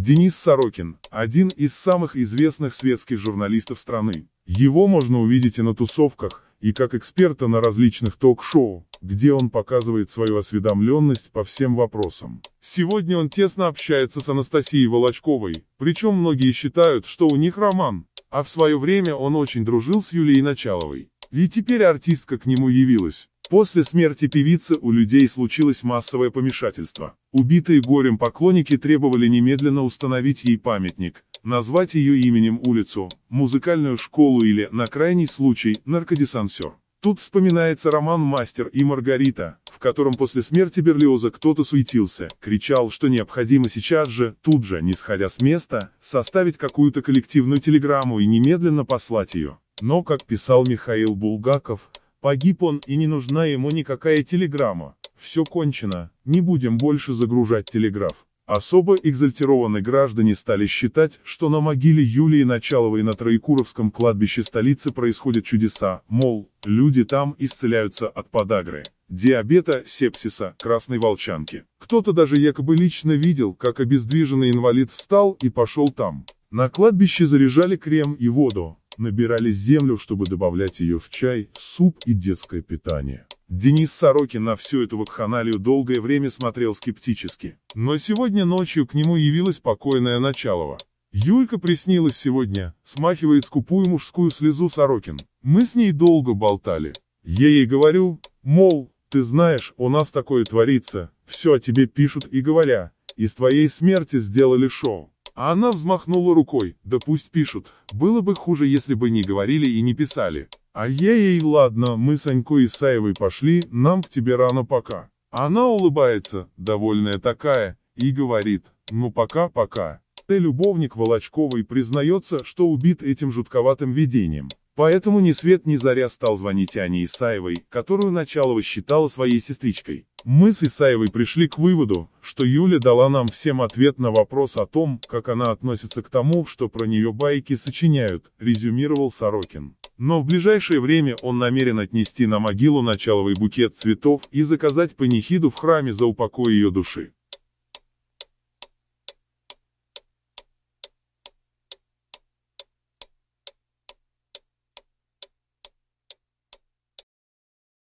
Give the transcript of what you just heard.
Денис Сорокин – один из самых известных светских журналистов страны. Его можно увидеть и на тусовках, и как эксперта на различных ток-шоу, где он показывает свою осведомленность по всем вопросам. Сегодня он тесно общается с Анастасией Волочковой, причем многие считают, что у них роман. А в свое время он очень дружил с Юлией Началовой. Ведь теперь артистка к нему явилась. После смерти певицы у людей случилось массовое помешательство. Убитые горем поклонники требовали немедленно установить ей памятник, назвать ее именем улицу, музыкальную школу или, на крайний случай, наркодесансер. Тут вспоминается роман «Мастер и Маргарита», в котором после смерти Берлиоза кто-то суетился, кричал, что необходимо сейчас же, тут же, не сходя с места, составить какую-то коллективную телеграмму и немедленно послать ее. Но, как писал Михаил Булгаков, Погиб он, и не нужна ему никакая телеграмма. Все кончено, не будем больше загружать телеграф. Особо экзальтированные граждане стали считать, что на могиле Юлии Началовой на Троекуровском кладбище столицы происходят чудеса, мол, люди там исцеляются от подагры, диабета, сепсиса, красной волчанки. Кто-то даже якобы лично видел, как обездвиженный инвалид встал и пошел там. На кладбище заряжали крем и воду, набирали землю, чтобы добавлять ее в чай, суп и детское питание. Денис Сорокин на всю эту вакханалию долгое время смотрел скептически. Но сегодня ночью к нему явилась покойная Началова. Юлька приснилась сегодня, смахивает скупую мужскую слезу Сорокин. Мы с ней долго болтали. Я ей говорю, мол, ты знаешь, у нас такое творится, все о тебе пишут и говоря, из твоей смерти сделали шоу. А она взмахнула рукой, да пусть пишут, было бы хуже, если бы не говорили и не писали. А я ей, ладно, мы с Анькой Исаевой пошли, нам к тебе рано пока. Она улыбается, довольная такая, и говорит, ну пока-пока. Ты любовник Волочковой признается, что убит этим жутковатым видением. Поэтому ни свет ни заря стал звонить Ане Исаевой, которую Началова считала своей сестричкой. Мы с Исаевой пришли к выводу, что Юля дала нам всем ответ на вопрос о том, как она относится к тому, что про нее байки сочиняют, резюмировал Сорокин. Но в ближайшее время он намерен отнести на могилу началовый букет цветов и заказать панихиду в храме за упокой ее души.